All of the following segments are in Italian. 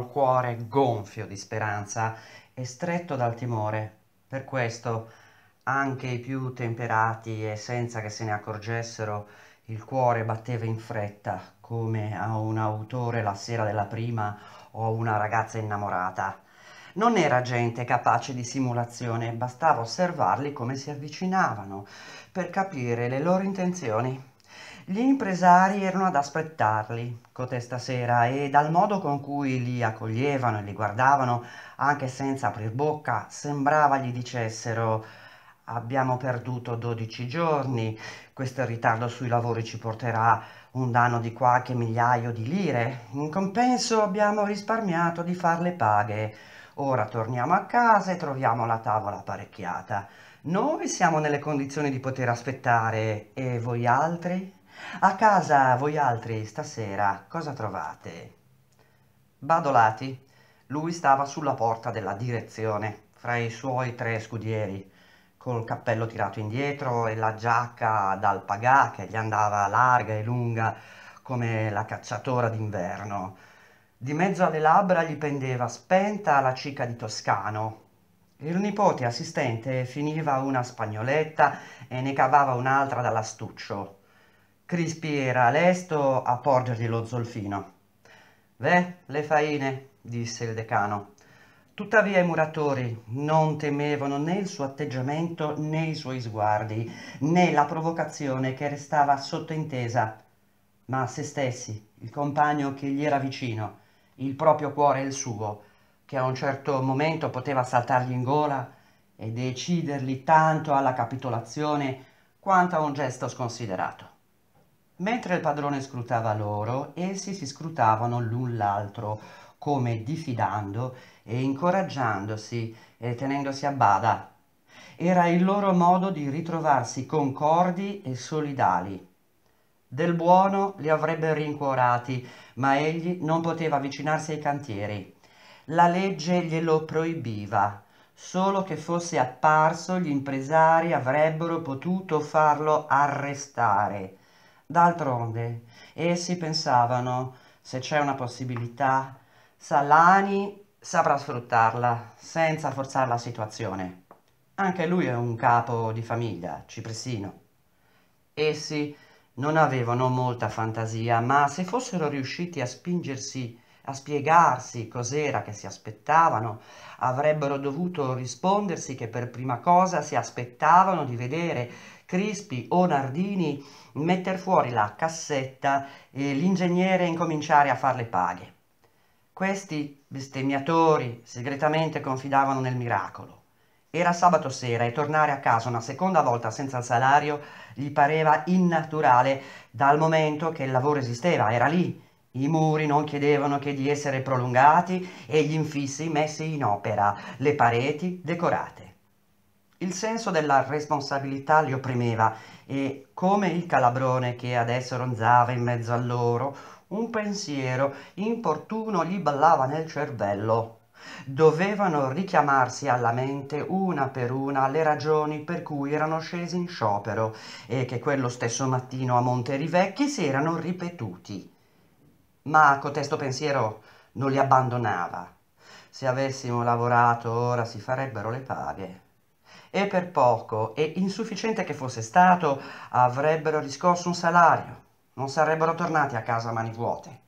un cuore gonfio di speranza e stretto dal timore. Per questo anche i più temperati e senza che se ne accorgessero, il cuore batteva in fretta, come a un autore la sera della prima o a una ragazza innamorata. Non era gente capace di simulazione, bastava osservarli come si avvicinavano per capire le loro intenzioni. Gli impresari erano ad aspettarli cotesta sera e dal modo con cui li accoglievano e li guardavano, anche senza aprir bocca, sembrava gli dicessero abbiamo perduto 12 giorni, questo ritardo sui lavori ci porterà un danno di qualche migliaio di lire, in compenso abbiamo risparmiato di far le paghe, ora torniamo a casa e troviamo la tavola apparecchiata. Noi siamo nelle condizioni di poter aspettare e voi altri? A casa voi altri stasera cosa trovate? Badolati. Lui stava sulla porta della direzione, fra i suoi tre scudieri, col cappello tirato indietro e la giacca dal pagà che gli andava larga e lunga come la cacciatora d'inverno. Di mezzo alle labbra gli pendeva spenta la cica di Toscano. Il nipote assistente finiva una spagnoletta e ne cavava un'altra dall'astuccio, Crispi era lesto a porgergli lo zolfino. Beh, le faine, disse il decano. Tuttavia i muratori non temevano né il suo atteggiamento né i suoi sguardi, né la provocazione che restava sottointesa, ma a se stessi, il compagno che gli era vicino, il proprio cuore e il suo, che a un certo momento poteva saltargli in gola e deciderli tanto alla capitolazione quanto a un gesto sconsiderato. Mentre il padrone scrutava loro, essi si scrutavano l'un l'altro, come diffidando e incoraggiandosi e tenendosi a bada. Era il loro modo di ritrovarsi concordi e solidali. Del buono li avrebbe rincuorati, ma egli non poteva avvicinarsi ai cantieri. La legge glielo proibiva. Solo che fosse apparso gli impresari avrebbero potuto farlo arrestare. D'altronde, essi pensavano, se c'è una possibilità, Salani saprà sfruttarla senza forzare la situazione. Anche lui è un capo di famiglia, cipressino. Essi non avevano molta fantasia, ma se fossero riusciti a spingersi a spiegarsi cos'era che si aspettavano, avrebbero dovuto rispondersi che per prima cosa si aspettavano di vedere Crispi o Nardini metter fuori la cassetta e l'ingegnere incominciare a far le paghe. Questi bestemmiatori segretamente confidavano nel miracolo. Era sabato sera e tornare a casa una seconda volta senza il salario gli pareva innaturale dal momento che il lavoro esisteva, era lì. I muri non chiedevano che di essere prolungati e gli infissi messi in opera, le pareti decorate. Il senso della responsabilità li opprimeva e, come il calabrone che adesso ronzava in mezzo a loro, un pensiero importuno gli ballava nel cervello. Dovevano richiamarsi alla mente una per una le ragioni per cui erano scesi in sciopero e che quello stesso mattino a Monte Rivecchi si erano ripetuti. Ma cotesto pensiero non li abbandonava. Se avessimo lavorato ora si farebbero le paghe e per poco e insufficiente che fosse stato avrebbero riscosso un salario, non sarebbero tornati a casa a mani vuote.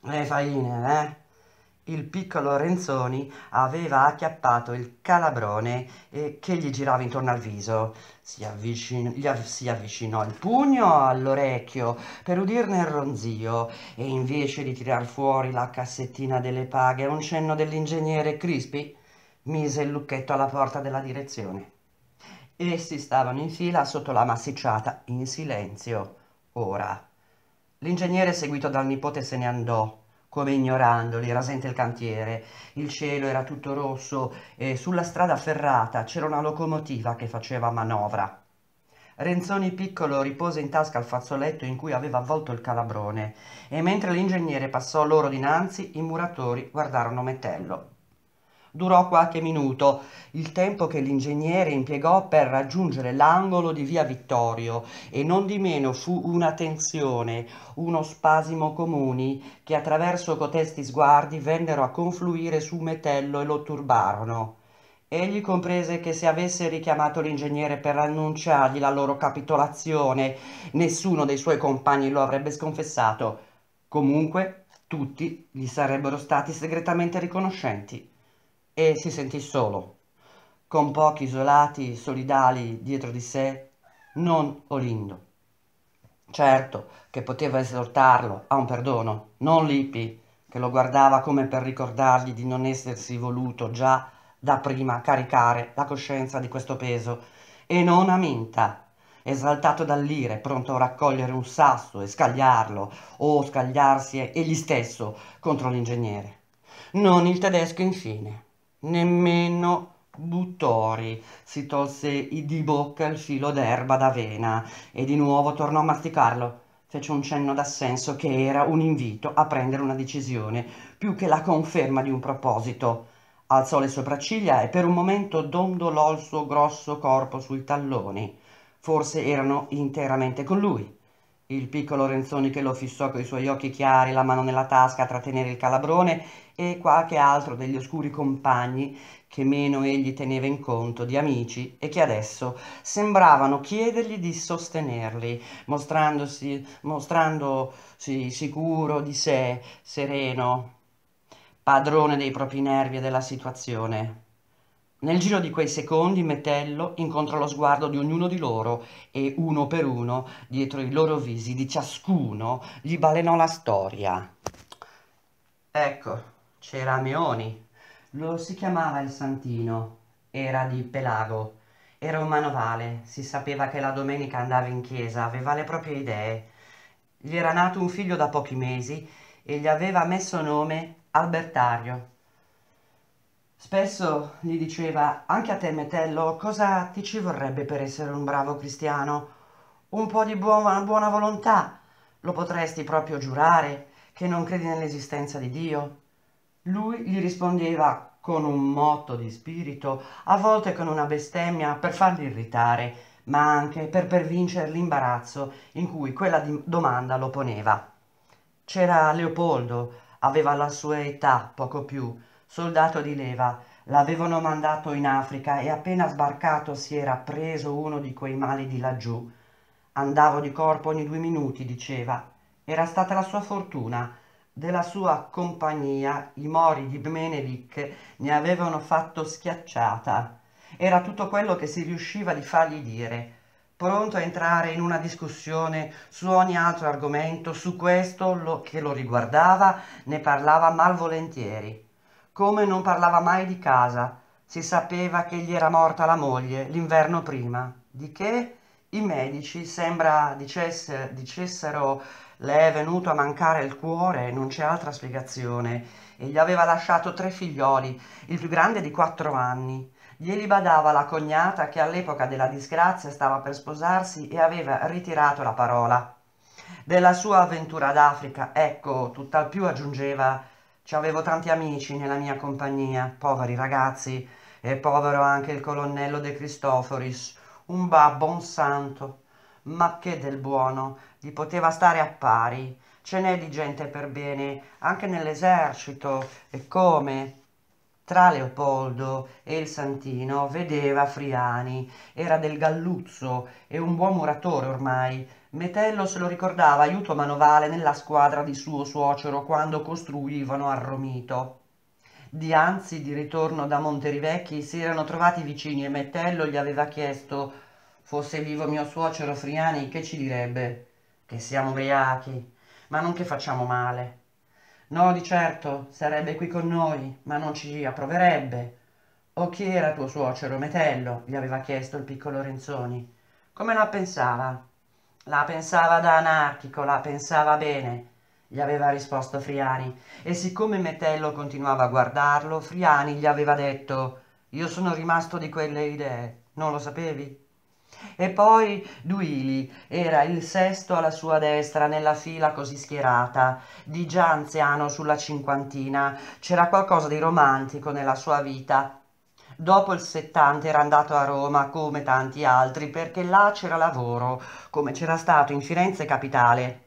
Le faine, eh? Il piccolo Renzoni aveva acchiappato il calabrone eh, che gli girava intorno al viso. Si, avvicinò, av si avvicinò il pugno all'orecchio per udirne il ronzio e invece di tirar fuori la cassettina delle paghe un cenno dell'ingegnere Crispi mise il lucchetto alla porta della direzione. Essi stavano in fila sotto la massicciata, in silenzio, ora. L'ingegnere seguito dal nipote se ne andò, come ignorandoli, rasente il cantiere. Il cielo era tutto rosso e sulla strada ferrata c'era una locomotiva che faceva manovra. Renzoni piccolo ripose in tasca il fazzoletto in cui aveva avvolto il calabrone e mentre l'ingegnere passò loro dinanzi, i muratori guardarono Metello durò qualche minuto, il tempo che l'ingegnere impiegò per raggiungere l'angolo di via Vittorio, e non di meno fu una tensione, uno spasimo comuni, che attraverso cotesti sguardi vennero a confluire su Metello e lo turbarono. Egli comprese che se avesse richiamato l'ingegnere per annunciargli la loro capitolazione, nessuno dei suoi compagni lo avrebbe sconfessato. Comunque, tutti gli sarebbero stati segretamente riconoscenti e si sentì solo, con pochi isolati solidali dietro di sé, non Olindo. Certo che poteva esortarlo a un perdono, non Lippi, che lo guardava come per ricordargli di non essersi voluto già da prima caricare la coscienza di questo peso, e non Aminta, esaltato dall'ire, pronto a raccogliere un sasso e scagliarlo, o scagliarsi egli stesso contro l'ingegnere. Non il tedesco, infine, nemmeno Buttori si tolse di bocca il filo d'erba d'avena e di nuovo tornò a masticarlo. Fece un cenno d'assenso che era un invito a prendere una decisione, più che la conferma di un proposito. Alzò le sopracciglia e per un momento dondolò il suo grosso corpo sui talloni. Forse erano interamente con lui il piccolo Renzoni che lo fissò coi suoi occhi chiari, la mano nella tasca a trattenere il calabrone e qualche altro degli oscuri compagni che meno egli teneva in conto di amici e che adesso sembravano chiedergli di sostenerli, mostrandosi, mostrandosi sicuro di sé, sereno, padrone dei propri nervi e della situazione. Nel giro di quei secondi Metello incontra lo sguardo di ognuno di loro e uno per uno, dietro i loro visi di ciascuno, gli balenò la storia. Ecco, c'era Meoni. Lo si chiamava il Santino. Era di Pelago. Era un manovale. Si sapeva che la domenica andava in chiesa, aveva le proprie idee. Gli era nato un figlio da pochi mesi e gli aveva messo nome Albertario Spesso gli diceva, anche a te Metello, cosa ti ci vorrebbe per essere un bravo cristiano? Un po' di buona, buona volontà, lo potresti proprio giurare, che non credi nell'esistenza di Dio? Lui gli rispondeva con un motto di spirito, a volte con una bestemmia per fargli irritare, ma anche per pervincere l'imbarazzo in cui quella domanda lo poneva. C'era Leopoldo, aveva la sua età, poco più, soldato di leva. L'avevano mandato in Africa e appena sbarcato si era preso uno di quei mali di laggiù. Andavo di corpo ogni due minuti, diceva. Era stata la sua fortuna. Della sua compagnia i mori di Bmenedic ne avevano fatto schiacciata. Era tutto quello che si riusciva di fargli dire pronto a entrare in una discussione su ogni altro argomento, su questo lo, che lo riguardava ne parlava malvolentieri come non parlava mai di casa. Si sapeva che gli era morta la moglie l'inverno prima, di che i medici sembra dicesse, dicessero le è venuto a mancare il cuore, non c'è altra spiegazione, e gli aveva lasciato tre figlioli, il più grande di quattro anni. Glieli badava la cognata che all'epoca della disgrazia stava per sposarsi e aveva ritirato la parola. Della sua avventura d'Africa, ecco, tutt'al più aggiungeva ci avevo tanti amici nella mia compagnia, poveri ragazzi, e povero anche il colonnello De Cristoforis, un babbo, un santo, ma che del buono, gli poteva stare a pari. Ce n'è di gente per bene, anche nell'esercito, e come? Tra Leopoldo e il Santino vedeva Friani, era del galluzzo e un buon muratore ormai, Metello se lo ricordava aiuto manovale nella squadra di suo suocero quando costruivano Arromito. Dianzi, di ritorno da Monterivecchi, si erano trovati vicini e Metello gli aveva chiesto «Fosse vivo mio suocero Friani, che ci direbbe?» «Che siamo ubriachi, ma non che facciamo male». «No, di certo, sarebbe qui con noi, ma non ci approverebbe». «O chi era tuo suocero, Metello?» gli aveva chiesto il piccolo Renzoni. «Come la pensava?» La pensava da anarchico, la pensava bene, gli aveva risposto Friani, e siccome Metello continuava a guardarlo, Friani gli aveva detto «Io sono rimasto di quelle idee, non lo sapevi?» E poi Duili era il sesto alla sua destra nella fila così schierata, di già anziano sulla cinquantina. C'era qualcosa di romantico nella sua vita, Dopo il 70 era andato a Roma come tanti altri perché là c'era lavoro, come c'era stato in Firenze capitale.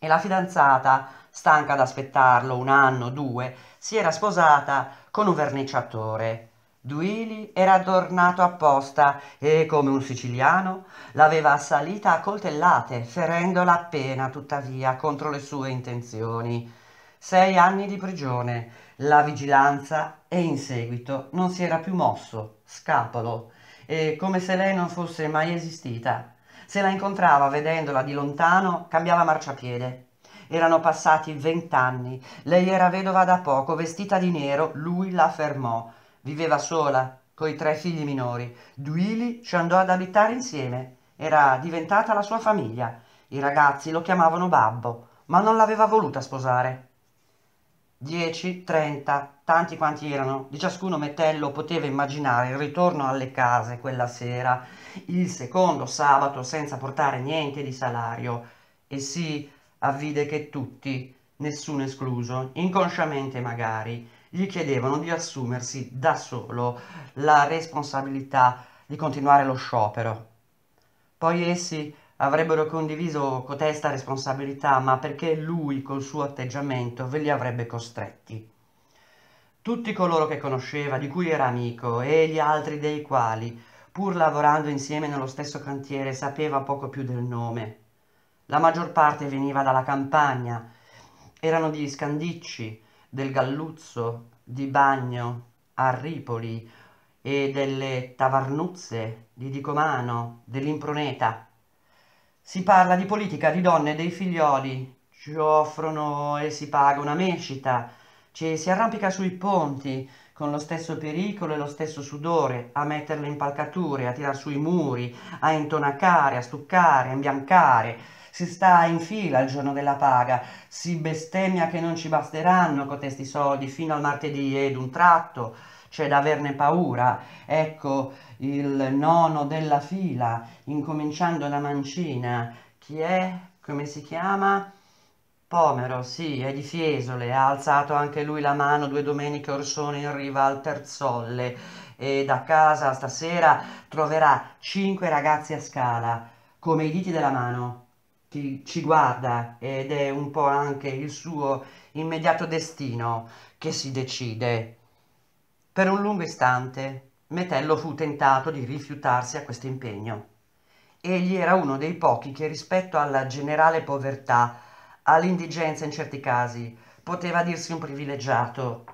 E la fidanzata, stanca ad aspettarlo un anno, due, si era sposata con un verniciatore. Duili era tornato apposta e, come un siciliano, l'aveva assalita a coltellate, ferendola appena, tuttavia, contro le sue intenzioni sei anni di prigione. La vigilanza e in seguito non si era più mosso, scapolo, e come se lei non fosse mai esistita. Se la incontrava vedendola di lontano, cambiava marciapiede. Erano passati vent'anni, lei era vedova da poco, vestita di nero, lui la fermò. Viveva sola, coi tre figli minori. Duili ci andò ad abitare insieme. Era diventata la sua famiglia. I ragazzi lo chiamavano babbo, ma non l'aveva voluta sposare. 10, 30, tanti quanti erano, di ciascuno Metello poteva immaginare il ritorno alle case quella sera, il secondo sabato senza portare niente di salario, e si avvide che tutti, nessuno escluso, inconsciamente magari, gli chiedevano di assumersi da solo la responsabilità di continuare lo sciopero. Poi essi avrebbero condiviso cotesta responsabilità, ma perché lui col suo atteggiamento ve li avrebbe costretti. Tutti coloro che conosceva, di cui era amico, e gli altri dei quali, pur lavorando insieme nello stesso cantiere, sapeva poco più del nome. La maggior parte veniva dalla campagna, erano di Scandicci, del Galluzzo, di Bagno, a Ripoli e delle Tavarnuzze, di Dicomano, dell'Improneta. Si parla di politica, di donne, dei figlioli, ci offrono e si paga una mescita, ci si arrampica sui ponti con lo stesso pericolo e lo stesso sudore, a mettere le impalcature, a tirar sui muri, a intonacare, a stuccare, a imbiancare. Si sta in fila il giorno della paga, si bestemmia che non ci basteranno cotesti soldi fino al martedì ed un tratto c'è da averne paura. Ecco, il nono della fila, incominciando da Mancina, chi è? Come si chiama? Pomero, sì, è di Fiesole, ha alzato anche lui la mano due domeniche Orsone in riva al Terzolle e da casa stasera troverà cinque ragazzi a scala, come i diti della mano. Ti, ci guarda ed è un po' anche il suo immediato destino che si decide. Per un lungo istante Metello fu tentato di rifiutarsi a questo impegno. Egli era uno dei pochi che rispetto alla generale povertà, all'indigenza in certi casi, poteva dirsi un privilegiato.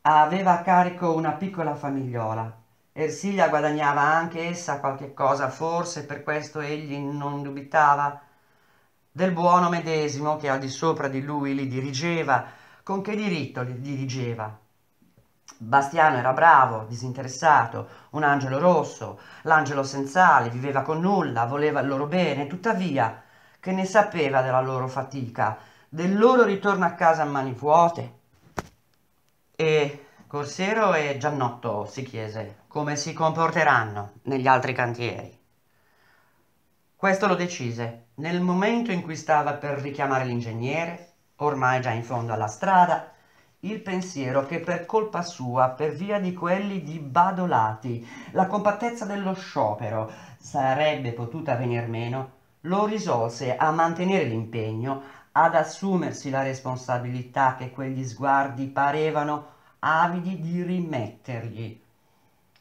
Aveva a carico una piccola famigliola. Ersilia guadagnava anche essa qualche cosa, forse per questo egli non dubitava del buono medesimo che al di sopra di lui li dirigeva, con che diritto li dirigeva Bastiano era bravo, disinteressato, un angelo rosso, l'angelo senz'ali, viveva con nulla, voleva il loro bene, tuttavia che ne sapeva della loro fatica, del loro ritorno a casa a mani vuote. E Corsero e Giannotto si chiese come si comporteranno negli altri cantieri. Questo lo decise nel momento in cui stava per richiamare l'ingegnere, ormai già in fondo alla strada, il pensiero che per colpa sua, per via di quelli di Badolati, la compattezza dello sciopero sarebbe potuta venir meno, lo risolse a mantenere l'impegno, ad assumersi la responsabilità che quegli sguardi parevano avidi di rimettergli.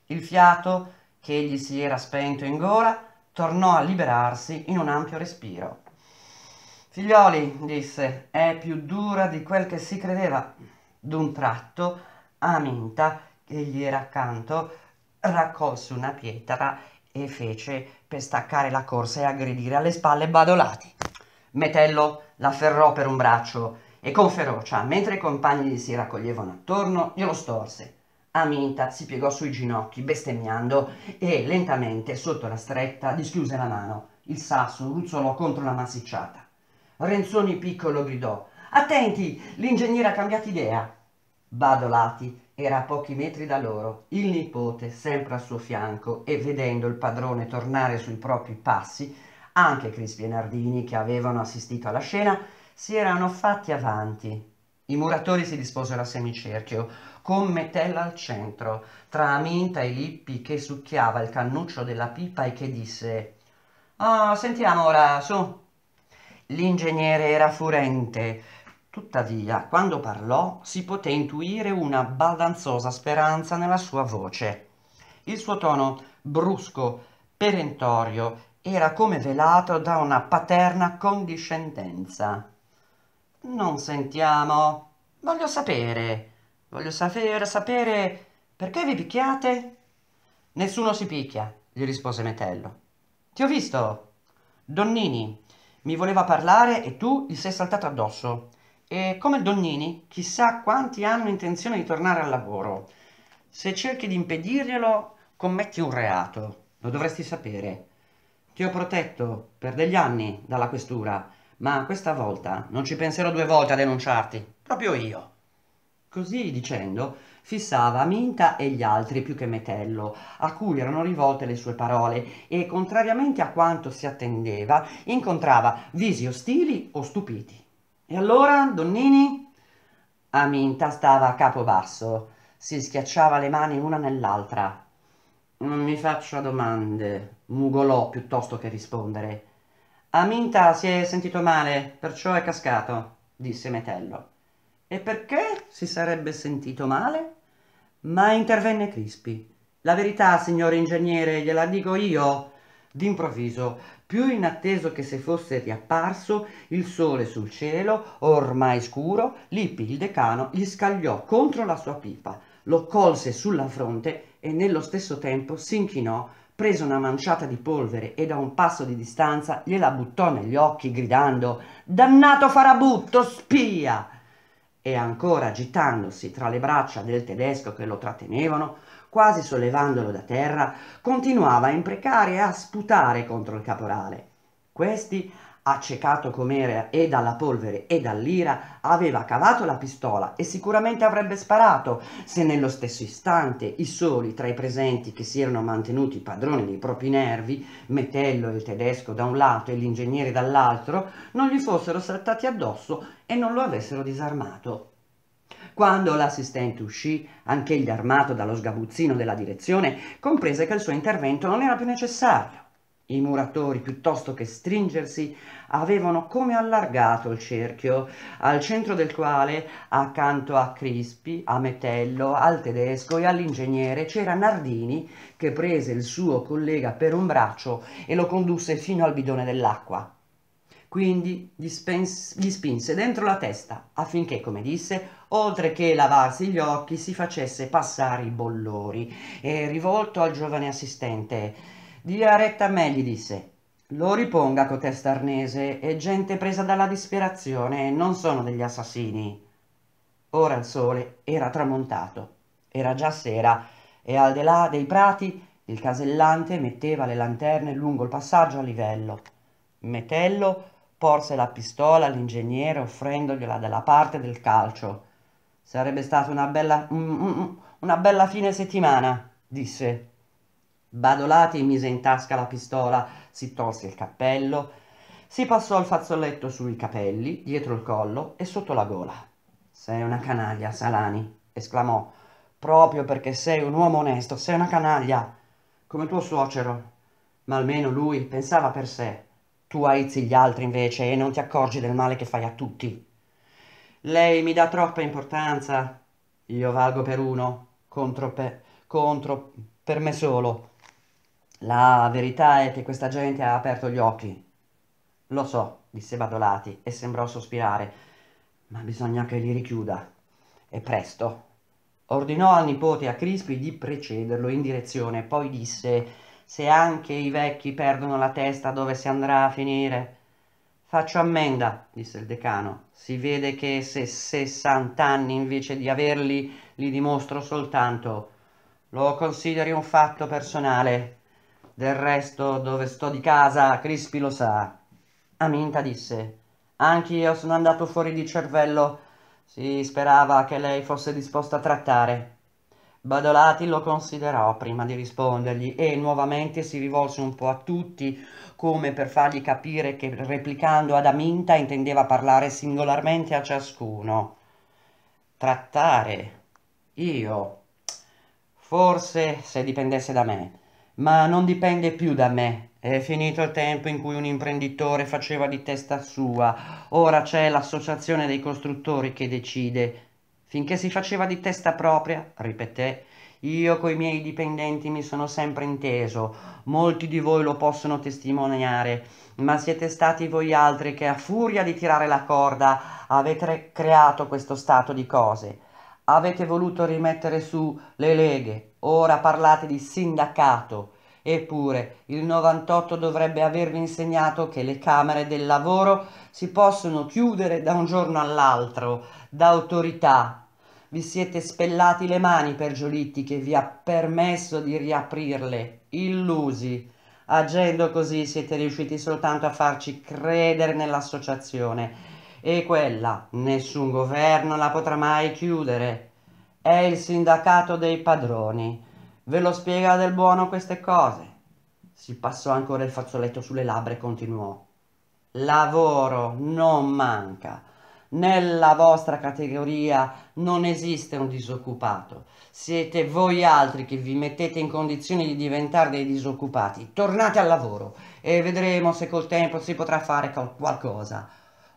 Il fiato, che egli si era spento in gola, tornò a liberarsi in un ampio respiro. Figlioli, disse, è più dura di quel che si credeva d'un tratto Aminta, che gli era accanto, raccolse una pietra e fece per staccare la corsa e aggredire alle spalle Badolati. Metello l'afferrò per un braccio e con ferocia, mentre i compagni gli si raccoglievano attorno, glielo storse. Aminta si piegò sui ginocchi, bestemmiando, e lentamente, sotto la stretta, dischiuse la mano. Il sasso ruzzolò contro la massicciata. Renzoni piccolo gridò Attenti, l'ingegnere ha cambiato idea. Badolati era a pochi metri da loro, il nipote sempre al suo fianco e vedendo il padrone tornare sui propri passi, anche Crispi e Nardini, che avevano assistito alla scena, si erano fatti avanti. I muratori si disposero a semicerchio, con Metella al centro, tra Aminta e Lippi che succhiava il cannuccio della pipa e che disse «Ah, oh, sentiamo ora, su!» L'ingegnere era furente, Tuttavia, quando parlò, si poté intuire una baldanzosa speranza nella sua voce. Il suo tono brusco, perentorio, era come velato da una paterna condiscendenza. Non sentiamo. Voglio sapere. Voglio sapere, sapere perché vi picchiate? Nessuno si picchia, gli rispose Metello. Ti ho visto. Donnini mi voleva parlare e tu gli sei saltato addosso. E come Donnini, chissà quanti hanno intenzione di tornare al lavoro. Se cerchi di impedirglielo, commetti un reato, lo dovresti sapere. Ti ho protetto per degli anni dalla questura, ma questa volta non ci penserò due volte a denunciarti, proprio io. Così dicendo, fissava Minta e gli altri più che Metello, a cui erano rivolte le sue parole, e contrariamente a quanto si attendeva, incontrava visi ostili o stupiti. E allora Donnini? Aminta stava a capo basso, si schiacciava le mani una nell'altra. Non mi faccia domande, mugolò piuttosto che rispondere. Aminta si è sentito male, perciò è cascato, disse Metello. E perché si sarebbe sentito male? Ma intervenne Crispi. La verità, signor ingegnere, gliela dico io. D'improvviso, più inatteso che se fosse riapparso, il sole sul cielo, ormai scuro, Lippi, il decano, gli scagliò contro la sua pipa, lo colse sulla fronte e nello stesso tempo s'inchinò, prese una manciata di polvere e da un passo di distanza gliela buttò negli occhi gridando «Dannato farabutto, spia!» E ancora agitandosi tra le braccia del tedesco che lo trattenevano, quasi sollevandolo da terra, continuava a imprecare e a sputare contro il caporale. Questi, accecato com'era e dalla polvere e dall'ira, aveva cavato la pistola e sicuramente avrebbe sparato se nello stesso istante i soli tra i presenti che si erano mantenuti padroni dei propri nervi, Metello e il tedesco da un lato e l'ingegnere dall'altro, non gli fossero saltati addosso e non lo avessero disarmato. Quando l'assistente uscì, anch'egli armato dallo sgabuzzino della direzione, comprese che il suo intervento non era più necessario. I muratori, piuttosto che stringersi, avevano come allargato il cerchio, al centro del quale, accanto a Crispi, a Metello, al tedesco e all'ingegnere, c'era Nardini che prese il suo collega per un braccio e lo condusse fino al bidone dell'acqua. Quindi gli, gli spinse dentro la testa affinché, come disse, oltre che lavarsi gli occhi, si facesse passare i bollori. E rivolto al giovane assistente, dia retta a me, gli disse, lo riponga cotesta arnese, è gente presa dalla disperazione, non sono degli assassini. Ora il sole era tramontato, era già sera, e al di là dei prati il casellante metteva le lanterne lungo il passaggio a livello. Metello porse la pistola all'ingegnere offrendogliela dalla parte del calcio. Sarebbe stata una bella, mm, mm, mm, una bella fine settimana, disse. Badolati mise in tasca la pistola, si tolse il cappello, si passò il fazzoletto sui capelli, dietro il collo e sotto la gola. Sei una canaglia, Salani, esclamò. Proprio perché sei un uomo onesto, sei una canaglia, come tuo suocero. Ma almeno lui pensava per sé tu aizzi gli altri invece e non ti accorgi del male che fai a tutti. Lei mi dà troppa importanza, io valgo per uno, contro per, contro per me solo. La verità è che questa gente ha aperto gli occhi. Lo so, disse Badolati e sembrò sospirare, ma bisogna che li richiuda. E presto. Ordinò al nipote a Crispi di precederlo in direzione, poi disse se anche i vecchi perdono la testa dove si andrà a finire. Faccio ammenda, disse il decano. Si vede che se 60 anni invece di averli li dimostro soltanto. Lo consideri un fatto personale. Del resto, dove sto di casa, Crispi lo sa. Aminta disse: Anche io sono andato fuori di cervello. Si sperava che lei fosse disposta a trattare. Badolati lo considerò prima di rispondergli e nuovamente si rivolse un po' a tutti come per fargli capire che replicando ad Aminta intendeva parlare singolarmente a ciascuno. Trattare. Io. Forse se dipendesse da me, ma non dipende più da me. È finito il tempo in cui un imprenditore faceva di testa sua. Ora c'è l'associazione dei costruttori che decide Finché si faceva di testa propria, ripeté, io coi miei dipendenti mi sono sempre inteso, molti di voi lo possono testimoniare, ma siete stati voi altri che a furia di tirare la corda avete creato questo stato di cose. Avete voluto rimettere su le leghe, ora parlate di sindacato, Eppure il 98 dovrebbe avervi insegnato che le Camere del Lavoro si possono chiudere da un giorno all'altro, da autorità. Vi siete spellati le mani per Giolitti che vi ha permesso di riaprirle, illusi. Agendo così siete riusciti soltanto a farci credere nell'associazione e quella nessun governo la potrà mai chiudere. È il sindacato dei padroni Ve lo spiega del buono queste cose. Si passò ancora il fazzoletto sulle labbra e continuò. Lavoro non manca. Nella vostra categoria non esiste un disoccupato. Siete voi altri che vi mettete in condizione di diventare dei disoccupati. Tornate al lavoro e vedremo se col tempo si potrà fare qualcosa.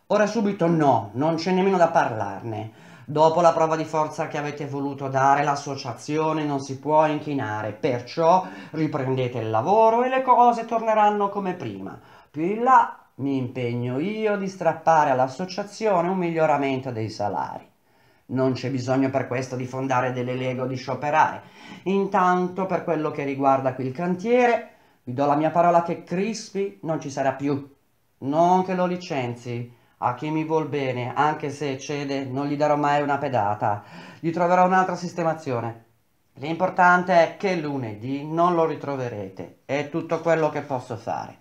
Ora subito no, non c'è nemmeno da parlarne. Dopo la prova di forza che avete voluto dare, l'associazione non si può inchinare, perciò riprendete il lavoro e le cose torneranno come prima. Più in là mi impegno io di strappare all'associazione un miglioramento dei salari. Non c'è bisogno per questo di fondare delle leghe o di scioperare. Intanto, per quello che riguarda qui il cantiere, vi do la mia parola che Crispi non ci sarà più. Non che lo licenzi, a chi mi vuol bene, anche se cede, non gli darò mai una pedata. Gli troverò un'altra sistemazione. L'importante è che lunedì non lo ritroverete. È tutto quello che posso fare.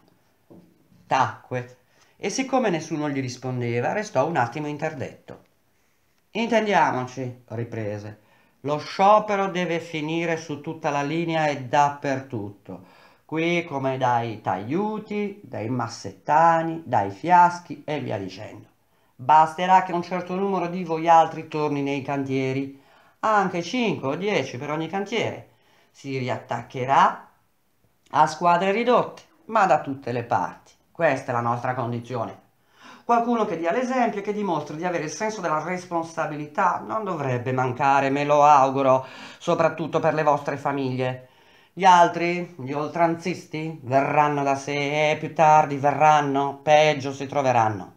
Tacque e siccome nessuno gli rispondeva, restò un attimo interdetto. Intendiamoci, riprese. Lo sciopero deve finire su tutta la linea e dappertutto qui come dai tagliuti, dai massettani, dai fiaschi e via dicendo. Basterà che un certo numero di voi altri torni nei cantieri, anche 5 o 10 per ogni cantiere. Si riattaccherà a squadre ridotte, ma da tutte le parti. Questa è la nostra condizione. Qualcuno che dia l'esempio e che dimostri di avere il senso della responsabilità non dovrebbe mancare, me lo auguro, soprattutto per le vostre famiglie. Gli altri, gli oltranzisti, verranno da sé e più tardi verranno, peggio si troveranno.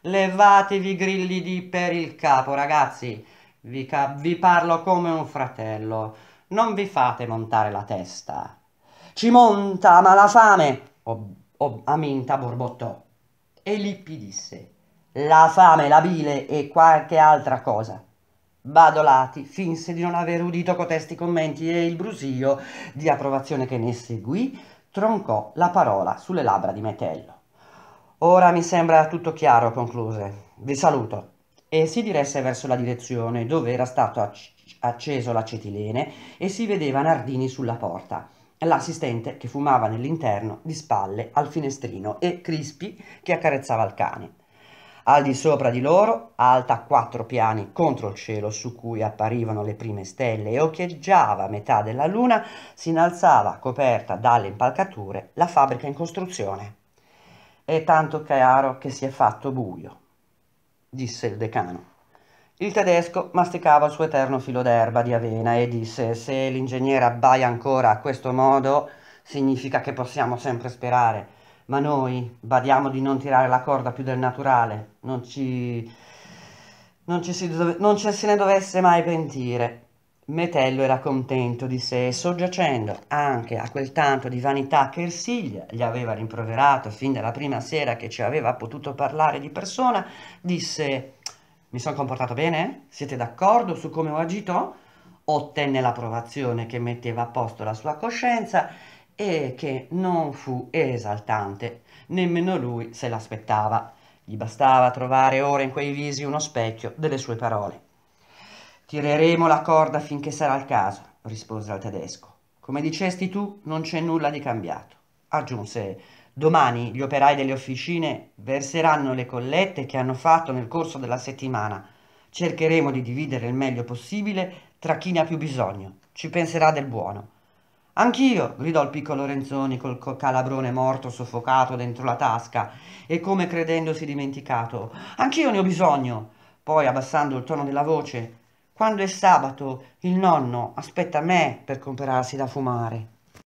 Levatevi i grilli di per il capo, ragazzi. Vi, vi parlo come un fratello. Non vi fate montare la testa. Ci monta, ma la fame! Ob ob Aminta borbottò. E Lippi disse, la fame, la bile e qualche altra cosa. Badolati finse di non aver udito cotesti commenti e il brusio di approvazione che ne seguì troncò la parola sulle labbra di Metello. Ora mi sembra tutto chiaro, concluse. Vi saluto. E si diresse verso la direzione dove era stato acc acceso l'acetilene e si vedeva Nardini sulla porta l'assistente che fumava nell'interno di spalle al finestrino e Crispi che accarezzava il cane. Al di sopra di loro, alta quattro piani contro il cielo su cui apparivano le prime stelle e occhieggiava metà della luna, si innalzava, coperta dalle impalcature, la fabbrica in costruzione. È tanto chiaro che si è fatto buio, disse il decano. Il tedesco masticava il suo eterno filo d'erba di avena e disse se l'ingegnere abbaia ancora a questo modo significa che possiamo sempre sperare ma noi badiamo di non tirare la corda più del naturale, non ci, non ci si, non ci se ne dovesse mai pentire. Metello era contento di sé, soggiacendo anche a quel tanto di vanità che Ersilia gli aveva rimproverato fin dalla prima sera che ci aveva potuto parlare di persona, disse «Mi sono comportato bene? Siete d'accordo su come ho agito?» Ottenne l'approvazione che metteva a posto la sua coscienza e che non fu esaltante, nemmeno lui se l'aspettava. Gli bastava trovare ora in quei visi uno specchio delle sue parole. Tireremo la corda finché sarà il caso, rispose al tedesco. Come dicesti tu, non c'è nulla di cambiato. Aggiunse, domani gli operai delle officine verseranno le collette che hanno fatto nel corso della settimana. Cercheremo di dividere il meglio possibile tra chi ne ha più bisogno. Ci penserà del buono. Anch'io, gridò il piccolo Renzoni col calabrone morto soffocato dentro la tasca e come credendosi dimenticato. Anch'io ne ho bisogno. Poi, abbassando il tono della voce, quando è sabato il nonno aspetta me per comperarsi da fumare.